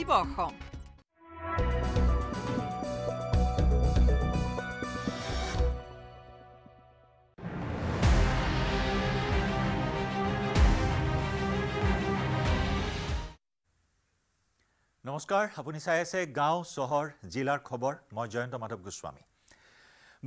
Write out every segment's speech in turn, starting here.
i Bochom. নমস্কাৰ আপুনি চাই আছে গাঁও চহৰ জিলাৰ খবৰ মই জয়ন্ত মাধৱ গোস্বামী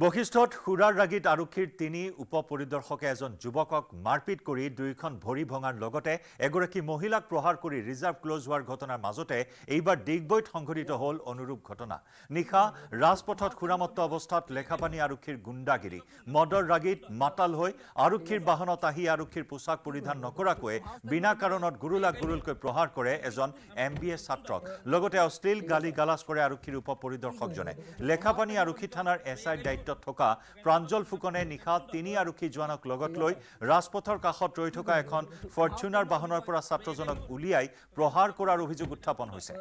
বশিষ্ঠত সুৰাৰ ৰাগীত আৰক্ষীৰ তিনি উপ পৰিদৰ্শকে এজন যুৱকক মাৰপিট কৰি দুয়োখন ভৰি ভঙাৰ লগতে এগৰাকী মহিলাক প্ৰহাৰ কৰি ৰিজাৰ্ভ ক্ল'জ হোৱাৰ ঘটনাৰ মাজতে এইবাৰ ডিগবৈত সংঘটিত হ'ল অনুৰূপ ঘটনা নিশা ৰাজপথত সুৰামত্ত অৱস্থাত লেখাপানী আৰক্ষীৰ গুণ্ডাগিৰি মদৰ ৰাগীত মাতাল হৈ আৰক্ষীৰ বাহনত আহি আৰক্ষীৰ পোছাক পৰিধান নকৰাকৈয়ে বিনা কাৰণত গুৰুলাক গুৰুলকৈ প্ৰহাৰ কৰে এজন এম বি এ ছাত্ৰক লগতে অশ্লীল গালি গালাজ কৰে আৰক্ষীৰ উপ পৰিদৰ্শকজনে লেখাপানী আৰক্ষী থানাৰ এছ আইৰ দায়িত্ব দায়িত্ব থকা প্ৰাঞ্জল ফুকনে নিশা তিনি আৰক্ষী জোৱানক লগত লৈ ৰাজপথৰ কাষত ৰই থকা এখন ফৰ্চুনাৰ বাহনৰ পৰা ছাত্ৰজনক উলিয়াই প্ৰহাৰ কৰাৰ অভিযোগ উত্থাপন হৈছে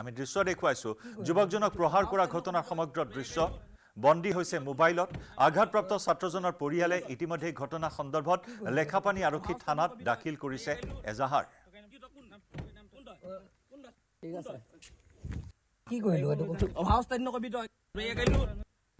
আমি দৃশ্য দেখুৱাইছো যুৱকজনক প্ৰহাৰ কৰা ঘটনাৰ সমগ্ৰ দৃশ্য বন্দী হৈছে মোবাইলত আঘাতপ্ৰাপ্ত ছাত্ৰজনৰ পৰিয়ালে ইতিমধ্যে ঘটনা সন্দৰ্ভত লেখাপানী আৰক্ষী থানাত দাখিল কৰিছে এজাহাৰ কি কৈ অভাৱ নকবি তই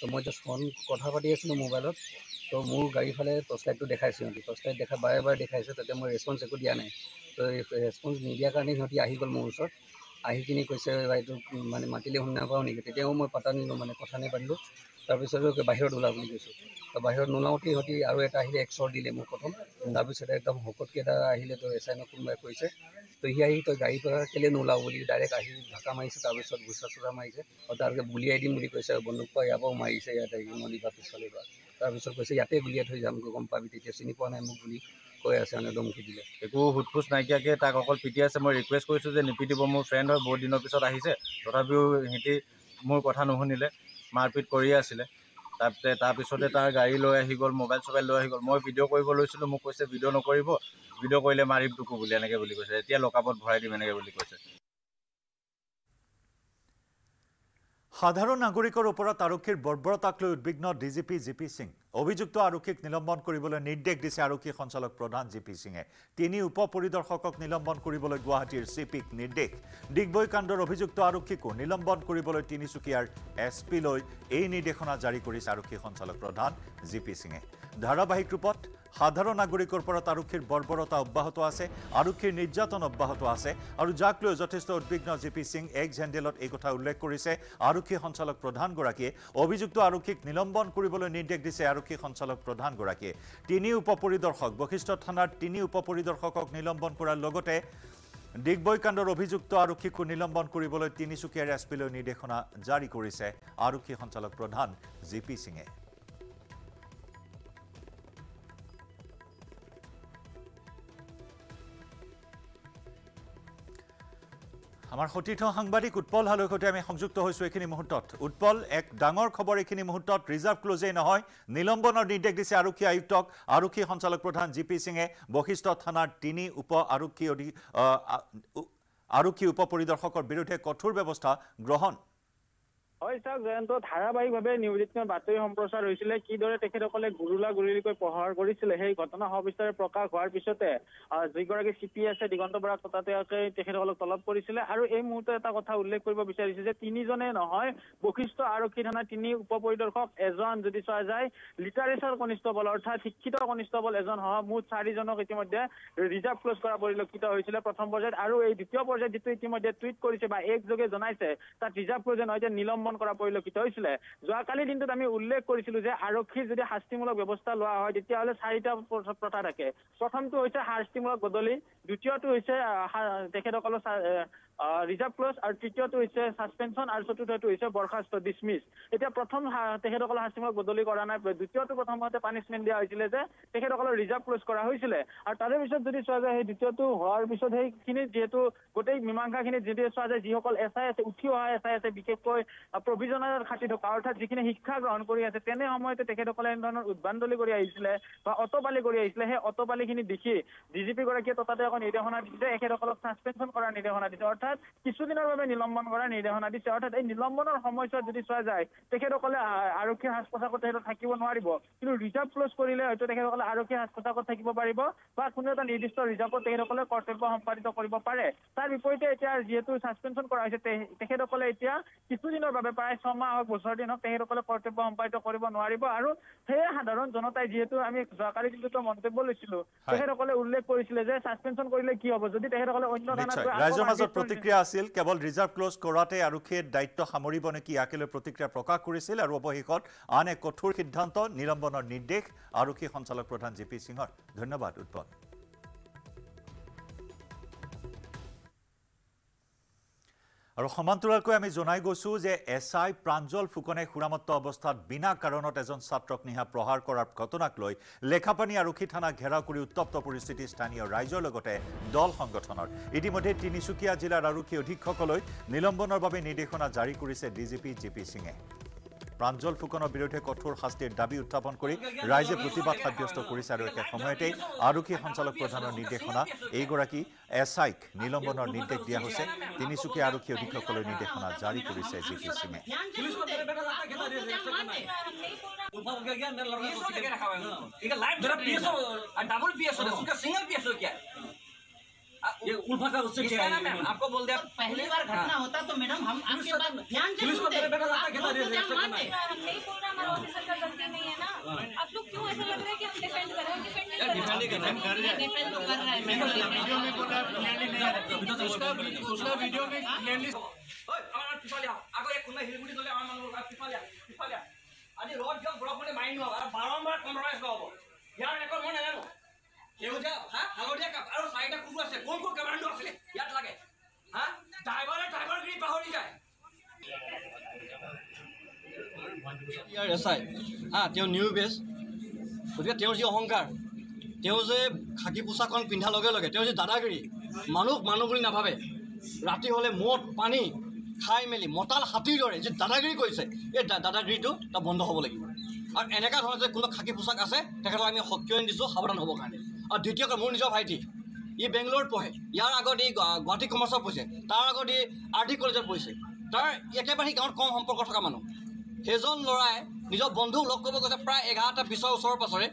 তো মই জাষ্ট ফোন কথা পাতি আছিলোঁ মোবাইলত তো মোৰ গাড়ীফালে টচ লাইটটো দেখাইছে সিহঁতি টচ লাইট দেখাই বাৰে বাৰে দেখাইছে তাতে মই ৰেচপন্স একো দিয়া নাই তো ৰেচপন্স নিদিয়াৰ কাৰণে সিহঁতি আহি গ'ল মোৰ ওচৰত আহি কিনি কৈছে এইটো মানে মাতিলে শুনি নাপাওঁ নেকি তেতিয়াও মই পাতা নিলোঁ মানে কথা নাপাতিলোঁ তাৰপিছত বাহিৰত ওলাব বুলি কৈছোঁ তো বাহিৰত নোলাওঁতে সিহঁতি আৰু এটা আহিলে এক্সৰ দিলে মোক প্ৰথম তাৰপিছতে একদম শকতকেইটা আহিলে তো এচাইনক কোনোবাই কৈছে তো সি আহি তই গাড়ী পৰা কেলৈ নোলাওঁ বুলি ডাইৰেক্ট আহি ধাকা মাৰিছে তাৰপিছত গুচা চুচা মাৰিছে আৰু তাৰ বুলিয়াই দিম বুলি কৈছে আৰু বন্দুক পৰা ইয়াৰ পৰাও মাৰিছে ইয়াত আহি মণিপাত পিছফালে বা তাৰপিছত কৈছে ইয়াতে গুলিয়াই থৈ যামগৈ গম পাবি তেতিয়া চিনি পোৱা নাই মোক বুলি কৈ আছে মানে দমকি দিলে একো সোধ খোজ নাইকিয়াকৈ তাক অকল পিটি আছে মই ৰিকুৱেষ্ট কৰিছোঁ যে নিপিটিব মোৰ ফ্ৰেণ্ড হয় বহুত দিনৰ পিছত আহিছে তথাপিও সিহঁতি মোৰ কথা নুশুনিলে মাৰপিট কৰিয়ে আছিলে তাৰপিছতে তাৰপিছতে তাৰ গাড়ী লৈ আহি গ'ল মোবাইল চোবাইল লৈ আহি গ'ল মই ভিডিঅ' কৰিব লৈছিলোঁ মোক কৈছে ভিডিঅ' নকৰিব ভিডিঅ' কৰিলে মাৰিম টুকু বুলি এনেকৈ বুলি কৈছে এতিয়া লকআপত ভৰাই দিম এনেকৈ বুলি কৈছে সাধাৰণ নাগৰিকৰ ওপৰত আৰক্ষীৰ বৰ্বৰতাক লৈ উদ্বিগ্ন ডিজিপি জি পি সিং অভিযুক্ত আৰক্ষীক নিলম্বন কৰিবলৈ নিৰ্দেশ দিছে আৰক্ষী সঞ্চালক প্ৰধান জি পি সিঙে তিনি উপ পৰিদৰ্শকক নিলম্বন কৰিবলৈ গুৱাহাটীৰ চি পিক নিৰ্দেশ ডিগবৈ কাণ্ডৰ অভিযুক্ত আৰক্ষীকো নিলম্বন কৰিবলৈ তিনিচুকীয়াৰ এছ পিলৈ এই নিৰ্দেশনা জাৰি কৰিছে আৰক্ষী সঞ্চালক প্ৰধান জি পি সিঙে ধাৰাবাহিক ৰূপত সাধাৰণ নাগৰিকৰ পৰা আৰক্ষীৰ বৰ্বৰতা অব্যাহত আছে আৰক্ষীৰ নিৰ্যাতন অব্যাহত আছে আৰু যাক লৈ যথেষ্ট উদ্বিগ্ন জি পি সিং এক্স হেণ্ডেলত এই কথা উল্লেখ কৰিছে আৰক্ষী সঞ্চালক প্ৰধানগৰাকীয়ে অভিযুক্ত আৰক্ষীক নিলম্বন কৰিবলৈ নিৰ্দেশ দিছে আৰক্ষী সঞ্চালক প্ৰধানগৰাকীয়ে তিনি উপ পৰিদৰ্শক বশিষ্ঠ থানাৰ তিনি উপ পৰিদৰ্শকক নিলম্বন কৰাৰ লগতে ডিগবৈ কাণ্ডৰ অভিযুক্ত আৰক্ষীকো নিলম্বন কৰিবলৈ তিনিচুকীয়াৰ এছ পিলৈ নিৰ্দেশনা জাৰি কৰিছে আৰক্ষী সঞ্চালক প্ৰধান জি পি সিঙে আমাৰ সতীৰ্থ সাংবাদিক উৎপল হালৈ সৈতে আমি সংযুক্ত হৈছোঁ এইখিনি মুহূৰ্তত উৎপল এক ডাঙৰ খবৰ এইখিনি মুহূৰ্তত ৰিজাৰ্ভ ক্লজেই নহয় নিলম্বনৰ নিৰ্দেশ দিছে আৰক্ষী আয়ুক্তক আৰক্ষী সঞ্চালক প্ৰধান জি পি সিঙে বশিষ্ঠ থানাৰ তিনি উপ আৰক্ষী অধি আৰক্ষী উপ পৰিদৰ্শকৰ বিৰুদ্ধে কঠোৰ ব্যৱস্থা গ্ৰহণ হয় চাওক জয়ন্ত ধাৰাবাহিকভাৱে নিউজ এইটিনৰ বাতৰি সম্প্ৰচাৰ হৈছিলে কিদৰে তেখেতসকলে গুৰুলা গুৰিলৈকৈ প্ৰহাৰ কৰিছিলে সেই ঘটনা সবিস্তাৰে প্ৰকাশ হোৱাৰ পিছতে যিগৰাকী চি পি আছে দিগন্ত বৰা ততাতৈয়াকৈ তেখেতসকলক তলব কৰিছিলে আৰু এই মুহূৰ্তত এটা কথা উল্লেখ কৰিব বিচাৰিছে যে তিনিজনে নহয় বশিষ্ঠ আৰক্ষী থানাৰ তিনি উপ পৰিদৰ্শক এজন যদি চোৱা যায় লিটাৰেচাৰ কনিষ্টবল অৰ্থাৎ শিক্ষিত কনিষ্টবল এজন সহ মুঠ চাৰিজনক ইতিমধ্যে ৰিজাৰ্ভ ক্ল'জ কৰা পৰিলক্ষিত হৈছিলে প্ৰথম পৰ্যায়ত আৰু এই দ্বিতীয় পৰ্যায়ত যিটো ইতিমধ্যে টুইট কৰিছে বা এক যোগে জনাইছে তাত ৰিজাৰ্ভ ক্ল'জে নহয় যে নিলম্ব অৱলম্বন কৰা পৰিলক্ষিত হৈছিলে যোৱাকালি দিনটোত আমি উল্লেখ কৰিছিলো যে আৰক্ষীৰ যদি শাস্তিমূলক ব্যৱস্থা লোৱা হয় তেতিয়াহ'লে চাৰিটা প্ৰথা থাকে প্ৰথমটো হৈছে শাস্তিমূলক বদলি দ্বিতীয়টো হৈছে তেখেতসকলৰ ৰিজাৰ্ভ ক্লজ আৰু তৃতীয়টো হৈছে চাছপেনশ্যন আৰু চতুৰ্থটো হৈছে বৰ্খাস্ত ডিছমিছ এতিয়া প্ৰথম তেখেতসকলৰ শাস্তিমূলক বদলি কৰা নাই দ্বিতীয়টো প্ৰথমতে পানিছমেণ্ট দিয়া হৈছিলে যে তেখেতসকলৰ ৰিজাৰ্ভ ক্লজ কৰা হৈছিলে আৰু তাৰে পিছত যদি চোৱা যায় সেই দ্বিতীয়টো হোৱাৰ পিছত সেইখিনি যিহেতু গোটেই মীমাংসাখিনিত যদি চোৱা যায় যিসকল এছ আই আছে উঠি অহা এছ আই আছে বিশেষকৈ প্ৰভিজনাৰ খাটি থকা অৰ্থাৎ যিখিনি শিক্ষা গ্ৰহণ কৰি আছে তেনে সময়তে তেখেতসকলে এনেধৰণৰ উদ্ভান্দলি কৰি আহিছিলে বা অটপালি কৰি আহিছিলে সেই অটপালিখিনি দেখি ডি জি পি গৰাকীয়ে ততাতে আকৌ নিৰ্দেশনা দিছে তেখেতসকলক চাছপেনশ্যন কৰাৰ নিৰ্দেশনা দিছে অৰ্থাৎ অৰ্থাৎ কিছুদিনৰ বাবে নিলম্বন কৰাৰ নিৰ্দেশনা দিছে অৰ্থাৎ এই নিলম্বনৰ সময়ছোৱাত যদি চোৱা যায় তেখেতসকলে আৰক্ষীৰ সাজ পোছাকত তেখেতক থাকিব নোৱাৰিব কিন্তু ৰিজাৰ্ভ ক্লজ কৰিলে হয়তো তেখেতসকলে আৰক্ষীৰ সাজ পোছাকত থাকিব পাৰিব বা কোনো এটা নিৰ্দিষ্ট ৰিজাৰ্ভত তেখেতসকলে কৰ্তব্য সম্পাদিত কৰিব পাৰে তাৰ বিপৰীতে এতিয়া যিহেতু ছাছপেনশ্যন কৰা হৈছে তেখেতসকলে এতিয়া কিছুদিনৰ বাবে প্ৰায় ছমাহ হওক বছৰ দিন হওক তেখেতসকলে কৰ্তব্য সম্পাদিত কৰিব নোৱাৰিব আৰু সেয়ে সাধাৰণ জনতাই যিহেতু আমি যোৱাকালি কিন্তু মন্তব্য লৈছিলো তেখেতসকলে উল্লেখ কৰিছিলে যে ছাছপেনশ্যন কৰিলে কি হ'ব যদি তেখেতসকলে অন্য ধৰণৰ প্ৰতিক্ৰিয়া আছিল কেৱল ৰিজাৰ্ভ ক্লজ কৰাতে আৰক্ষীয়ে দায়িত্ব সামৰিব নেকি ইয়াকে লৈ প্ৰতিক্ৰিয়া প্ৰকাশ কৰিছিল আৰু অৱশেষত আন এক কঠোৰ সিদ্ধান্ত নিলম্বনৰ নিৰ্দেশ আৰক্ষী সঞ্চালক প্ৰধান জি পি সিঙৰ ধন্যবাদ উদ্ভৱ আৰু সমান্তৰালকৈ আমি জনাই গৈছোঁ যে এছ আই প্ৰাঞ্জল ফুকনে সুৰামত্ব অৱস্থাত বিনা কাৰণত এজন ছাত্ৰক নিহা প্ৰহাৰ কৰাৰ ঘটনাক লৈ লেখাপানী আৰক্ষী থানা ঘেৰাও কৰি উত্তপ্ত পৰিস্থিতি স্থানীয় ৰাইজৰ লগতে দল সংগঠনৰ ইতিমধ্যে তিনিচুকীয়া জিলাৰ আৰক্ষী অধীক্ষকলৈ নিলম্বনৰ বাবে নিৰ্দেশনা জাৰি কৰিছে D G P J P সিঙে প্ৰাঞ্জল ফুকনৰ বিৰুদ্ধে কঠোৰ শাস্তিৰ দাবী উত্থাপন কৰি ৰাইজে প্ৰতিবাদ সাব্যস্ত কৰিছে আৰু একে সময়তে আৰক্ষী সঞ্চালক প্ৰধানৰ নিৰ্দেশনা এইগৰাকী এছ আইক নিলম্বনৰ নিৰ্দেশ দিয়া হৈছে তিনিচুকীয়া আৰক্ষী অধীক্ষকলৈ নিৰ্দেশনা জাৰি কৰিছে জি পি সিঙে ये उल्फा का उससे क्या है मैम आपको बोल दिया पहली बार हाँ। घटना होता तो मैडम हम आपके बात ध्यान से सुनते तो हैं बेटा लगता कितना देर से मानते हम नहीं बोल तो रहा हमारा ऑफिसर का गलती नहीं है ना आप हाँ। लोग तो क्यों ऐसा लग रहा है कि हम डिफेंड कर रहे हैं डिफेंड नहीं कर रहे हैं डिफेंड कर रहे हैं डिफेंड तो कर रहे हैं मैंने वीडियो में बोला क्लियरली नहीं आ रहा उसका उसका वीडियो में क्लियरली हाँ? ओए एक আমার পিছালিয়া আগে এক কোনা হিলগুড়ি দলে আমার মানুষ পিছালিয়া পিছালিয়া আজি রড গাও ব্লক মানে बारंबार হবা বারম্বার কম্প্রোমাইজ হবো ইয়ার রেকর্ড মই নাজানো সেউজীয়া হা হালধীয়া কাপ আৰু চাৰিটা কোনো আছে কোন কোন কেমেৰাটো আছিলে ইয়াত লাগে হা ড্ৰাইভাৰে ড্ৰাইভাৰ গিৰি পাহৰি যায় ইয়াৰ এছাই হা তেওঁ নিউ বেষ্ট গতিকে তেওঁৰ যি অহংকাৰ তেওঁ যে খাকী পোচাকখন পিন্ধাৰ লগে লগে তেওঁ যে দাদাগিৰি মানুহ মানুহ বুলি নাভাবে ৰাতি হ'লে মদ পানী খাই মেলি মতাল হাতীৰ দৰে যি দাদাগিৰি কৰিছে এই দাদাগিৰিটো তাৰ বন্ধ হ'ব লাগিব আৰু এনেকুৱা ধৰণৰ যে কোনো খাকী পোচাক আছে তেখেতক আমি সক্ৰিয় দিছোঁ সাৱধান হ'বৰ কাৰণে আৰু দ্বিতীয়কৈ মোৰ নিজৰ ভাইটি ই বেংগালোৰত পঢ়ে ইয়াৰ আগত ই গুৱাহাটী কমাৰ্চত পঢ়িছে তাৰ আগত ই আৰ আৰ্থিক কলেজত পঢ়িছে তাৰ একেবাৰে সি গাঁৱত কম সম্পৰ্ক থকা মানুহ সেইজন ল'ৰাই নিজৰ বন্ধুক লগ কৰিব গৈছে প্ৰায় এঘাৰটা বিছৰ ওচৰৰ পাছৰে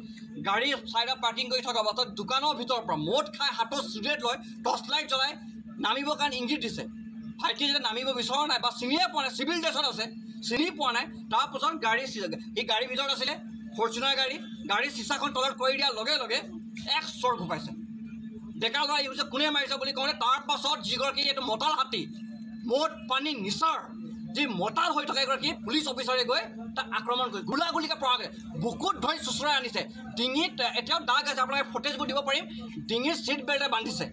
গাড়ী চাইডত পাৰ্কিং কৰি থকা অৱস্থাত দোকানৰ ভিতৰৰ পৰা মদ খাই হাতত চিগৰেট লৈ টৰ্চ লাইট জ্বলাই নামিবৰ কাৰণে ইংগিত দিছে ভাইটি যেতিয়া নামিব বিচৰা নাই বা চিনিয়ে পোৱা নাই চিভিল ড্ৰেছত আছে চিনি পোৱা নাই তাৰপাছত গাড়ী সি গাড়ীৰ ভিতৰত আছিলে ফৰ্চুনাৰ গাড়ী গাড়ীৰ চিচাখন তলত কৰি দিয়াৰ লগে লগে এক চৰ ঘোপাইছে ডেকা ল'ৰা ইউজে কোনে মাৰিছে বুলি কওঁতে পাছত যিগৰাকী এইটো মতাল হাতী মদ পানী নিচাৰ যি মতাল হৈ থকা এগৰাকী পুলিচ অফিচাৰে গৈ তাক আক্ৰমণ কৰি গুলা গুলিকে পৰাগৈ বুকুত ধৰি চোঁচৰাই আনিছে ডিঙিত এতিয়াও দাগ আছে আপোনাক ফুটেজবোৰ দিব পাৰিম ডিঙিত ছিট বেল্টে বান্ধিছে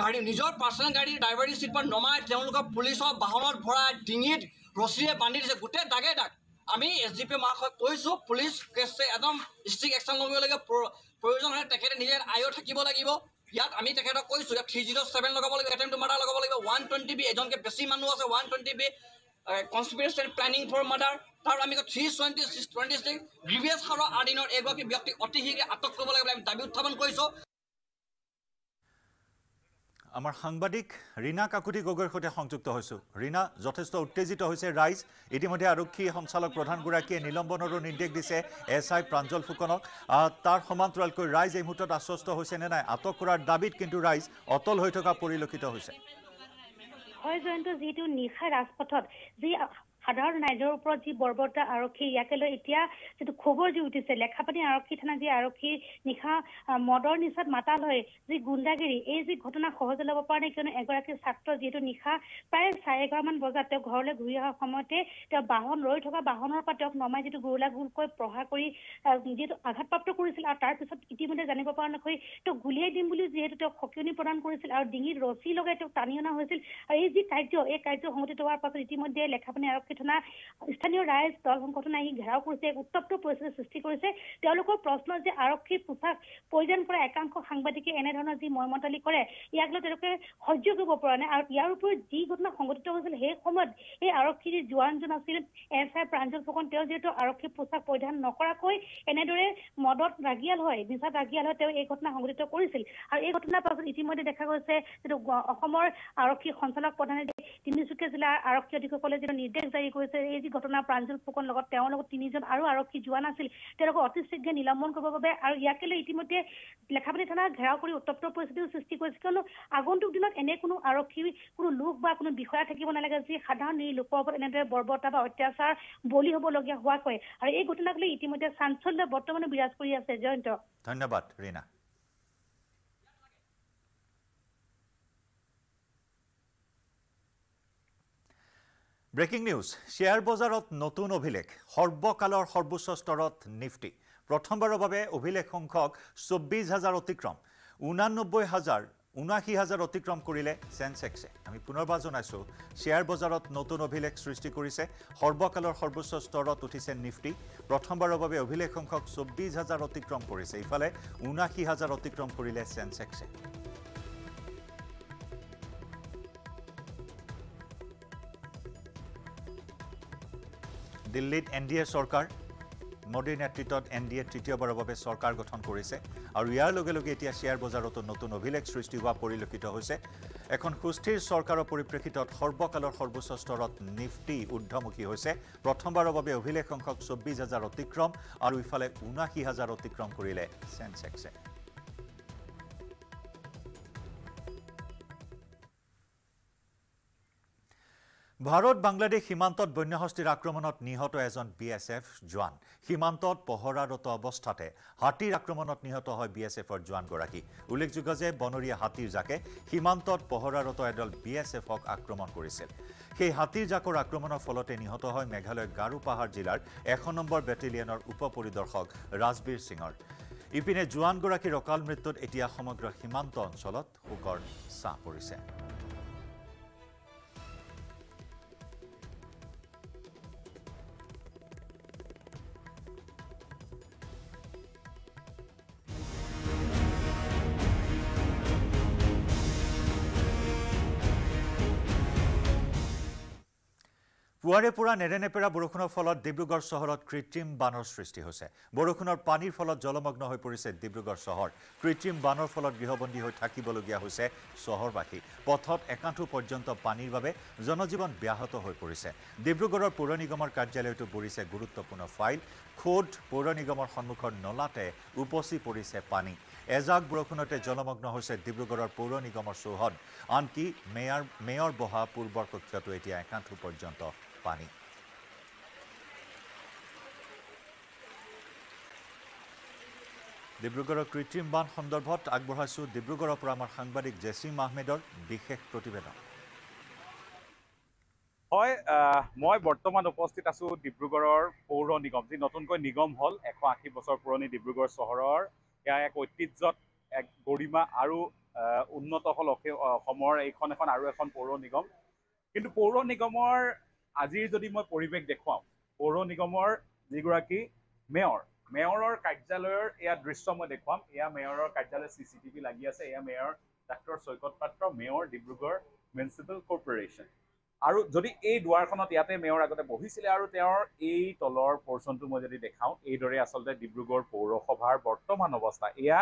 গাড়ী নিজৰ পাৰ্চনেল গাড়ী ড্ৰাইভাৰী ছিট পৰা নমাই তেওঁলোকৰ পুলিচৰ বাহনত ভৰাই ডিঙিত ৰছীৰে বান্ধি দিছে গোটেই দাগে দাগ আমি এছ ডি পি মাক কৈছোঁ পুলিচ কেছে একদম ষ্ট্ৰিক্ট একশ্যন লাগে প্ৰয়োজন হ'লে তেখেতে নিজে আয় থাকিব লাগিব ইয়াত আমি তেখেতক কৈছোঁ ইয়াত থ্ৰী জিৰ' ছেভেন লগাব লাগিব এটেম টু মাৰ্ডাৰ লগাব লাগিব ওৱান টুৱেণ্টি বি এজনকৈ বেছি মানুহ আছে one twenty B conspiracy planning for murder তাৰ আমি three twenty twenty six grievous হাৰৰ আধীনৰ এগৰাকী ব্যক্তিক অতি শীঘ্ৰে আটক কৰিব লাগিব আমি দাবী উত্থাপন কৰিছোঁ আমাৰ সাংবাদিক ৰীণা কাকতি গগৈৰ সৈতে সংযুক্ত হৈছোঁ ৰীণা যথেষ্ট উত্তেজিত হৈছে ৰাইজ ইতিমধ্যে আৰক্ষী সঞ্চালক প্ৰধানগৰাকীয়ে নিলম্বনৰো নিৰ্দেশ দিছে এছ আই প্ৰাঞ্জল ফুকনক তাৰ সমান্তৰালকৈ ৰাইজ এই মুহূৰ্তত আশ্বস্ত হৈছে নে নাই আটক কৰাৰ দাবীত কিন্তু ৰাইজ অটল হৈ থকা পৰিলক্ষিত হৈছে হয় জয়ন্ত যিহেতু নিশা ৰাজপথত যি সাধাৰণ ৰাইজৰ ওপৰত যি বৰ্বৰতা আৰক্ষী ইয়াকে লৈ এতিয়া যিটো খবৰ যি উঠিছে লেখাপানী আৰক্ষী থানা যি আৰক্ষীৰ নিশা মদৰ নিচাত মাতাল হৈ যি গুণ্ডাগিৰি এই যি ঘটনা সহজে ল'ব পৰা নাই কিয়নো এগৰাকী ছাত্ৰ যিহেতু নিশা প্ৰায় চাৰে এঘাৰমান বজাত তেওঁ ঘৰলৈ ঘূৰি অহাৰ সময়তে তেওঁ বাহন ৰৈ থকা বাহনৰ পৰা তেওঁক নমাই যিটো গুৰুলা গুৰকৈ প্ৰহাৰ কৰি যিহেতু আঘাতপ্ৰাপ্ত কৰিছিল আৰু তাৰপিছত ইতিমধ্যে জানিব পৰা নাখৰি তেওঁক গুলিয়াই দিম বুলি যিহেতু তেওঁক সকিয়নি প্ৰদান কৰিছিল আৰু ডিঙিত ৰছী লগাই তেওঁক টানি অনা হৈছিল আৰু এই যি কাৰ্য এই কাৰ্য সংঘটিত হোৱাৰ পাছত ইতিমধ্যে লেখাপানী আৰক্ষী থানা স্থানীয় ৰাইজ দল সংগঠনে আহি ঘেৰাও কৰিছে উত্তপ্ত পৰিস্থিতিৰ সৃষ্টি কৰিছে তেওঁলোকৰ প্ৰশ্ন যে আৰক্ষীৰ পোচাক পৰিধান কৰা একাংশ সাংবাদিকে এনেধৰণৰ যি মইমতালি কৰে ইয়াক লৈ তেওঁলোকে সহ্য কৰিব পৰা নাই আৰু ইয়াৰ উপৰি যি ঘটনা সংঘটিত হৈছিল সেই সময়ত এই আৰক্ষীৰ জোৱানজন আছিল এছ আই প্ৰাঞ্জল ফুকন তেওঁ যিহেতু আৰক্ষীৰ পোচাক পৰিধান নকৰাকৈ এনেদৰে মদত ৰাগিয়াল হয় নিচাত ৰাগিয়াল হয় তেওঁ এই ঘটনা সংঘটিত কৰিছিল আৰু এই ঘটনাৰ পাছত ইতিমধ্যে দেখা গৈছে যিটো অসমৰ আৰক্ষী সঞ্চালক প্ৰধানে তিনিচুকীয়া আৰক্ষী অধীক্ষকসকলে যিটো নিৰ্দেশ জাৰি কৰিছে এই যি ঘটনা প্ৰাঞ্জল ফুকন লগত তেওঁৰ লগত তিনিজন আৰু আৰক্ষী যোৱা নাছিল তেওঁলোকক অতি শীঘ্ৰে নিলম্বন কৰিবৰ বাবে আৰু ইয়াকে লৈ ইতিমধ্যে লেখাপতি থানা ঘেৰাও কৰি উত্তপ্ত পৰিস্থিতিও সৃষ্টি কৰিছে কিয়নো আগন্তুক দিনত এনে কোনো আৰক্ষী কোনো লোক বা কোনো বিষয়া থাকিব নালাগে যি সাধাৰণ এই লোকৰ ওপৰত এনেদৰে বৰ্বৰতা বা অত্যাচাৰ বলি হবলগীয়া হোৱাকৈ আৰু এই ঘটনাক লৈ ইতিমধ্যে চাঞ্চল্য বৰ্তমানো বিৰাজ কৰি আছে জয়ন্ত ধন্যবাদ ৰীণা ব্ৰেকিং নিউজ শ্বেয়াৰ বজাৰত নতুন অভিলেখ সৰ্বকালৰ সৰ্বোচ্চ স্তৰত নিফটি প্ৰথমবাৰৰ বাবে অভিলেখ সংখ্যক চৌব্বিছ হাজাৰ অতিক্ৰম ঊনানব্বৈ হাজাৰ ঊনাশী হাজাৰ অতিক্ৰম কৰিলে চেনচেক্সে আমি পুনৰবাৰ জনাইছোঁ শ্বেয়াৰ বজাৰত নতুন অভিলেখ সৃষ্টি কৰিছে সৰ্বকালৰ সৰ্বোচ্চ স্তৰত উঠিছে নিফটি প্ৰথমবাৰৰ বাবে অভিলেখ সংখ্যক চৌব্বিছ হাজাৰ অতিক্ৰম কৰিছে ইফালে ঊনাশী হাজাৰ অতিক্ৰম কৰিলে চেনচেক্সে দিল্লীত এন ডি এ চৰকাৰ মোদীৰ নেতৃত্বত এন ডি এ তৃতীয়বাৰৰ বাবে চৰকাৰ গঠন কৰিছে আৰু ইয়াৰ লগে লগে এতিয়া শ্বেয়াৰ বজাৰতো নতুন অভিলেখ সৃষ্টি হোৱা পৰিলক্ষিত হৈছে এখন সুস্থিৰ চৰকাৰৰ পৰিপ্ৰেক্ষিতত সৰ্বকালৰ সৰ্বোচ্চ স্তৰত নিফটি ঊৰ্ধমুখী হৈছে প্ৰথমবাৰৰ বাবে অভিলেখ সংখ্যক চৌব্বিছ হাজাৰ অতিক্ৰম আৰু ইফালে ঊনাশী হাজাৰ অতিক্ৰম কৰিলে চেনচেক্সে ভাৰত বাংলাদেশ সীমান্তত বন্য বন্যহস্তীৰ আক্ৰমণত নিহত এজন বি এছ এফ জোৱান সীমান্তত পহৰাৰত অৱস্থাতে হাতীৰ আক্ৰমণত নিহত হয় বি এছ এফৰ জোৱানগৰাকী উল্লেখযোগ্য যে বনৰীয়া হাতীৰ জাকে সীমান্তত পহৰাৰত এডাল বি এছ এফক আক্ৰমণ কৰিছিল সেই হাতীৰ জাকৰ আক্ৰমণৰ ফলতে নিহত হয় মেঘালয়ৰ গাৰো পাহাৰ জিলাৰ এশ নম্বৰ বেটেলিয়নৰ উপ পৰিদৰ্শক ৰাজবীৰ সিঙৰ ইপিনে জোৱানগৰাকীৰ অকাল মৃত্যুত এতিয়া সমগ্ৰ সীমান্ত অঞ্চলত শোকৰ ছাঁ পৰিছে এবাৰে পৰা নেৰেনেপেৰা বৰষুণৰ ফলত ডিব্ৰুগড় চহৰত কৃত্ৰিম বানৰ সৃষ্টি হৈছে বৰষুণৰ পানীৰ ফলত জলমগ্ন হৈ পৰিছে ডিব্ৰুগড় চহৰ কৃত্ৰিম বানৰ ফলত গৃহবন্দী হৈ থাকিবলগীয়া হৈছে চহৰবাসী পথত একাঁঠো পৰ্যন্ত পানীৰ বাবে জনজীৱন ব্যাহত হৈ পৰিছে ডিব্ৰুগড়ৰ পৌৰ নিগমৰ কাৰ্যালয়টো পৰিছে গুৰুত্বপূৰ্ণ ফাইল খোদ পৌৰ নিগমৰ সন্মুখৰ নলাতে উপচি পৰিছে পানী এজাক বৰষুণতে জলমগ্ন হৈছে ডিব্ৰুগড়ৰ পৌৰ নিগমৰ চৌহদ আনকি মেয়ৰ মেয়ৰ বহা পূৰ্বৰ কক্ষটো এতিয়া একাঁঠো পৰ্যন্ত पानी ডিব্ৰুগড়ৰ কৃত্ৰিম বান সন্দৰ্ভত আগবঢ়াইছোঁ ডিব্ৰুগড়ৰ পৰা আমাৰ সাংবাদিক জেচিম আহমেদৰ বিশেষ প্ৰতিবেদন হয় মই বৰ্তমান উপস্থিত আছোঁ ডিব্ৰুগড়ৰ পৌৰ নিগম যি নতুনকৈ নিগম হ'ল এশ আশী বছৰ পুৰণি ডিব্ৰুগড় চহৰৰ সেয়া এক ঐতিহ্যত এক গৰিমা আৰু উন্নত হ'ল অসমৰ এইখন এখন আৰু এখন পৌৰ নিগম কিন্তু পৌৰ নিগমৰ আজিৰ যদি মই পৰিৱেশ দেখুৱাওঁ পৌৰ নিগমৰ যিগৰাকী মেয়ৰ মেয়ৰৰ কাৰ্যালয়ৰ এয়া দৃশ্য মই দেখুৱাম এয়া মেয়ৰৰ কাৰ্যালয় চি চি টিভি লাগি আছে এয়া মেয়ৰ ডাক্তৰ চৈকত পাত্ৰ মেয়ৰ ডিব্ৰুগড় মিউনিচিপেল কৰ্পৰেশ্যন আৰু যদি এই দুৱাৰখনত ইয়াতে মেয়ৰ আগতে বহিছিলে আৰু তেওঁৰ এই তলৰ পৰ্চনটো মই যদি দেখাওঁ এইদৰে আচলতে ডিব্ৰুগড় পৌৰসভাৰ বৰ্তমান অৱস্থা এয়া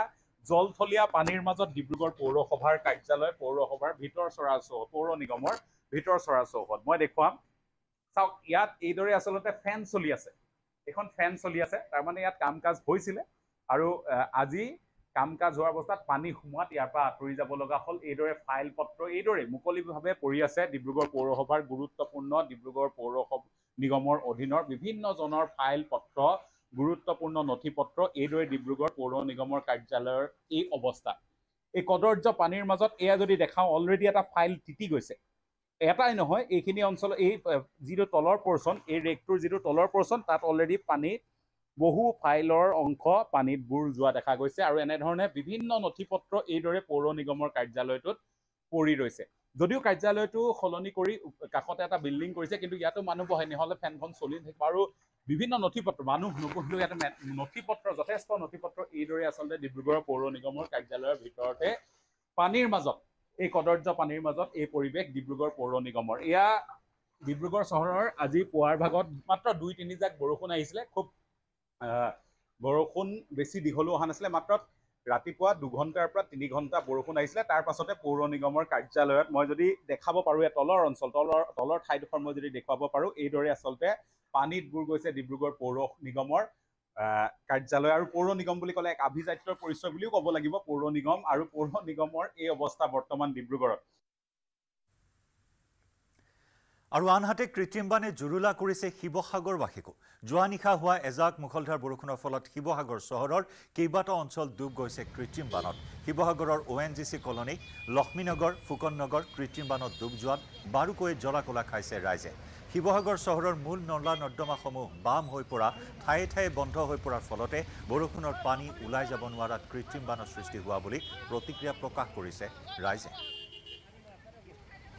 জল থলীয়া পানীৰ মাজত ডিব্ৰুগড় পৌৰসভাৰ কাৰ্যালয় পৌৰসভাৰ ভিতৰ চৰা চৌহদ পৌৰ নিগমৰ ভিতৰ চৰা চৌহদ মই দেখুৱাম চাওক ইয়াত এইদৰে আচলতে ফেন চলি আছে এইখন ফেন চলি আছে তাৰমানে ইয়াত কাম কাজ হৈছিলে আৰু আজি কাম কাজ হোৱাৰ অৱস্থাত পানী সোমোৱাত ইয়াৰ পৰা আঁতৰি যাব লগা হ'ল এইদৰে ফাইল পত্ৰ এইদৰে মুকলিভাৱে পৰি আছে ডিব্ৰুগড় পৌৰসভাৰ গুৰুত্বপূৰ্ণ ডিব্ৰুগড় পৌৰস নিগমৰ অধীনৰ বিভিন্নজনৰ ফাইল পত্ৰ গুৰুত্বপূৰ্ণ নথি পত্ৰ এইদৰে ডিব্ৰুগড় পৌৰ নিগমৰ কাৰ্যালয়ৰ এই অৱস্থা এই কদৰ্য পানীৰ মাজত এয়া যদি দেখাওঁ অলৰেডি এটা ফাইল তিতি গৈছে এটাই নহয় এইখিনি অঞ্চল এই যিটো তলৰ পৰ্চন এই ৰেগটোৰ যিটো তলৰ পৰ্চন তাত অলৰেডি পানীত বহু ফাইলৰ অংশ পানীত বুৰ যোৱা দেখা গৈছে আৰু এনেধৰণে বিভিন্ন নথি পত্ৰ এইদৰে পৌৰ নিগমৰ কাৰ্যালয়টোত পৰি ৰৈছে যদিও কাৰ্যালয়টো সলনি কৰি কাষতে এটা বিল্ডিং কৰিছে কিন্তু ইয়াতো মানুহ বহে নহ'লে ফেনখন চলি থাকিব আৰু বিভিন্ন নথি পত্ৰ মানুহ নবহিলেও ইয়াত নথি পত্ৰ যথেষ্ট নথি পত্ৰ এইদৰে আচলতে ডিব্ৰুগড় পৌৰ নিগমৰ কাৰ্যালয়ৰ ভিতৰতে পানীৰ মাজত এই কদৰ্য পানীৰ মাজত এই পৰিৱেশ ডিব্ৰুগড় পৌৰ নিগমৰ এয়া ডিব্ৰুগড় চহৰৰ আজি পুৱাৰ ভাগত মাত্ৰ দুই তিনি জাক বৰষুণ আহিছিলে খুব বৰষুণ বেছি দীঘলো অহা নাছিলে মাত্ৰ ৰাতিপুৱা দুঘণ্টাৰ পৰা তিনি ঘণ্টা বৰষুণ আহিছিলে তাৰ পাছতে পৌৰ নিগমৰ কাৰ্যালয়ত মই যদি দেখাব পাৰো এই তলৰ অঞ্চল তলৰ তলৰ ঠাইডোখৰ মই যদি দেখুৱাব পাৰো এইদৰে আচলতে পানীত বুৰ গৈছে ডিব্ৰুগড় পৌৰ নিগমৰ কাৰ্যালয় আৰু পৌৰ নিগম বুলি ক'লে এক আভিজাত্যৰ পৰিচয় বুলিও ক'ব লাগিব পৌৰ নিগম আৰু পৌৰ নিগমৰ এই অৱস্থা বৰ্তমান ডিব্ৰুগড়ত আৰু আনহাতে কৃত্ৰিমবানে জুৰুলা কৰিছে শিৱসাগৰবাসীকো যোৱা নিশা হোৱা এজাক মুখলধাৰ বৰষুণৰ ফলত শিৱসাগৰ চহৰৰ কেইবাটাও অঞ্চল ডুব গৈছে কৃত্ৰিম বানত শিৱসাগৰৰ O' N G C colony Lakshminagar Phukan Nagar কৃত্ৰিম বানত ডুব যোৱাত বাৰুকৈয়ে জলাকোলা খাইছে ৰাইজে শিৱসাগৰ চহৰৰ মূল নলা নৰ্দমাসমূহ বাম হৈ পৰা ঠায়ে ঠায়ে বন্ধ হৈ পৰাৰ ফলতে বৰষুণৰ পানী ওলাই যাব নোৱাৰাত কৃত্ৰিম বানৰ সৃষ্টি হোৱা বুলি প্ৰতিক্ৰিয়া প্ৰকাশ কৰিছে ৰাইজে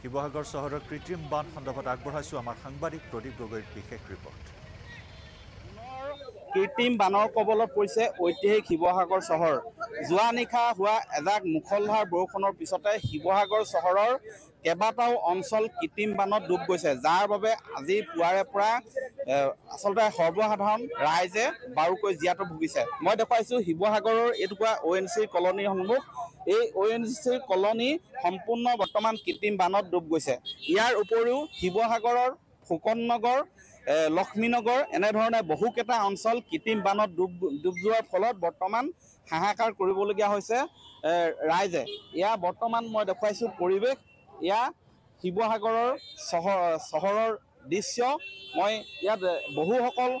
শিৱসাগৰ চহৰৰ কৃত্ৰিম বান সন্দৰ্ভত আগবঢ়াইছোঁ আমাৰ সাংবাদিক প্ৰদীপ গগৈৰ বিশেষ ৰিপৰ্ট কৃত্ৰিম বানৰ কবলত পৰিছে ঐতিহাসিক শিৱসাগৰ চহৰ যোৱা নিশা হোৱা এজাক মুখলধাৰ বৰষুণৰ পিছতে শিৱসাগৰ চহৰৰ কেইবাটাও অঞ্চল কৃত্ৰিম বানত ডুব গৈছে যাৰ বাবে আজি পুৱাৰে পৰা আচলতে সৰ্বসাধাৰণ ৰাইজে বাৰুকৈ জীয়াতো ভুগিছে মই দেখুৱাইছোঁ শিৱসাগৰৰ এটুকুৰা অ' এন চিৰ কলনীৰ সন্মুখ এই অ' এন চিৰ কলনী সম্পূৰ্ণ বৰ্তমান কৃত্ৰিম বানত ডুব গৈছে ইয়াৰ উপৰিও শিৱসাগৰৰ ফুকন নগৰ লক্ষ্মীনগৰ এনেধৰণে বহুকেইটা অঞ্চল কৃত্ৰিম বানত ডুব ডুব যোৱাৰ ফলত বৰ্তমান হাহাকাৰ কৰিবলগীয়া হৈছে ৰাইজে এয়া বৰ্তমান মই দেখুৱাইছোঁ পৰিৱেশ এয়া শিৱসাগৰৰ চহৰ চহৰৰ দৃশ্য মই ইয়াত বহুসকল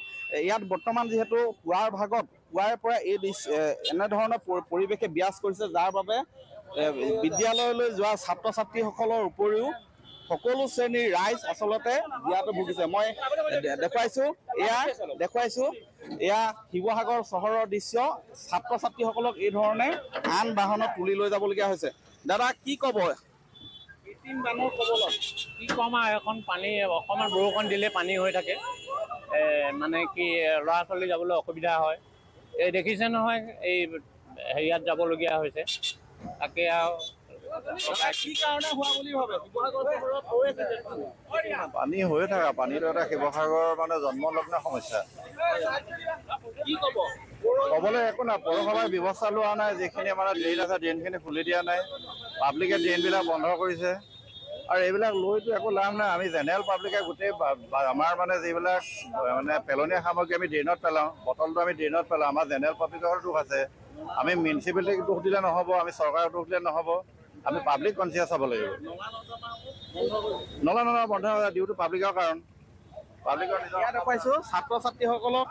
ইয়াত বৰ্তমান যিহেতু পুৱাৰ ভাগত পুৱাৰে পৰা এই দৃশ্য এনেধৰণৰ পৰি পৰিৱেশে বিৰাজ কৰিছে যাৰ বাবে বিদ্যালয়লৈ যোৱা ছাত্ৰ ছাত্ৰীসকলৰ উপৰিও সকলো শ্ৰেণীৰ ৰাইজ আচলতে ইয়াতে ভুগিছে মই দেখুৱাইছো এয়া দেখুৱাইছো এয়া শিৱসাগৰ চহৰৰ দৃশ্য ছাত্ৰ ছাত্ৰীসকলক এই ধৰণে আন বাহনত তুলি লৈ যাবলগীয়া হৈছে দাদা কি ক'ব কৃত্ৰিম বানৰ কবলত কি ক'ম আৰু এখন পানী অকণমান বৰষুণ দিলে পানী হৈ থাকে মানে কি ল'ৰা ছোৱালী যাবলৈ অসুবিধা হয় এই দেখিছে নহয় এই হেৰিয়াত যাবলগীয়া হৈছে তাকে আৰু পানী হৈ থাকা পানীটো এটা শিৱসাগৰৰ মানে জন্মলগ্ন সমস্যা ক'বলৈ একো নাই পৌৰসভাই ব্যৱস্থা লোৱা নাই যিখিনি আমাৰ ড্ৰেইন আছে ড্ৰেইনখিনি খুলি দিয়া নাই পাব্লিকে ড্ৰেইনবিলাক বন্ধ কৰিছে আৰু এইবিলাক লৈতো একো লাভ নাই আমি জেনেৰেল পাব্লিকে গোটেই আমাৰ মানে যিবিলাক মানে পেলনীয়া সামগ্ৰী আমি ড্ৰেইনত পেলাওঁ বটলটো আমি ড্ৰেইনত পেলাওঁ আমাৰ জেনেৰেল পাব্লিকৰ দোষ আছে আমি মিউনিচিপেলিটিক দোষ দিলে নহ'ব আমি চৰকাৰক দোষ দিলে নহ'ব আমি পাব্লিক কনচিয়াছ হ'ব লাগিব নলা নলা বন্ধ ডিউটো পাব্লিকৰ কাৰণ পাইছোঁ ছাত্ৰ ছাত্ৰীসকলক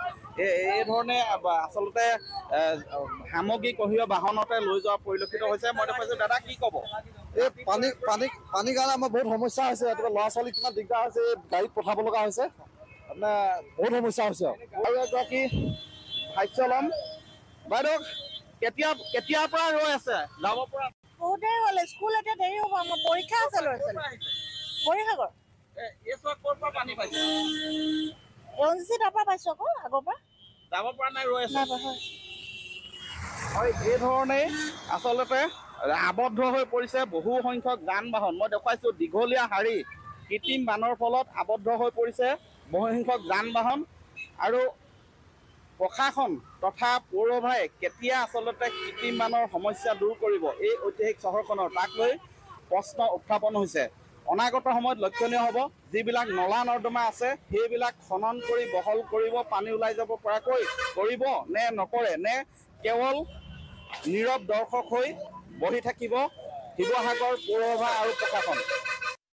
এই ধৰণে আচলতে সামগ্ৰী কঢ়িওৱা বাহনতে লৈ যোৱা পৰিলক্ষিত হৈছে মই দেখাইছোঁ দাদা কি ক'ব এই পানী পানী পানীৰ কাৰণে আমাৰ বহুত সমস্যা হৈছে গতিকে ল'ৰা ছোৱালীক কিমান দিগদাৰ হৈছে এই গাড়ীত পঠাব লগা হৈছে মানে বহুত সমস্যা হৈছে আৰু এগৰাকী ভাষ্য ল'ম বাইদেউ কেতিয়া কেতিয়াৰ পৰা ৰৈ আছে যাব পৰা বহুত আবদ্ধ হৈ পৰিছে বহু সংখ্যক যান বাহন মই দেখুৱাইছোঁ দীঘলীয়া শাৰী কৃত্ৰিম বানৰ ফলত আবদ্ধ হৈ পৰিছে বহু সংখ্যক যান বাহন আৰু প্ৰশাসন তথা পৌৰসভাই কেতিয়া আচলতে কৃত্ৰিম মানৰ সমস্যা দূৰ কৰিব এই ঐতিহাসিক চহৰখনৰ তাক লৈ প্ৰশ্ন উত্থাপন হৈছে অনাগত সময়ত লক্ষণীয় হ'ব যিবিলাক নলা নৰ্দমা আছে সেইবিলাক খনন কৰি বহল কৰিব পানী ওলাই যাব পৰাকৈ কৰিব নে নকৰে নে কেৱল নীৰৱ দৰ্শক হৈ বহি থাকিব শিৱসাগৰ পৌৰসভা আৰু প্ৰশাসন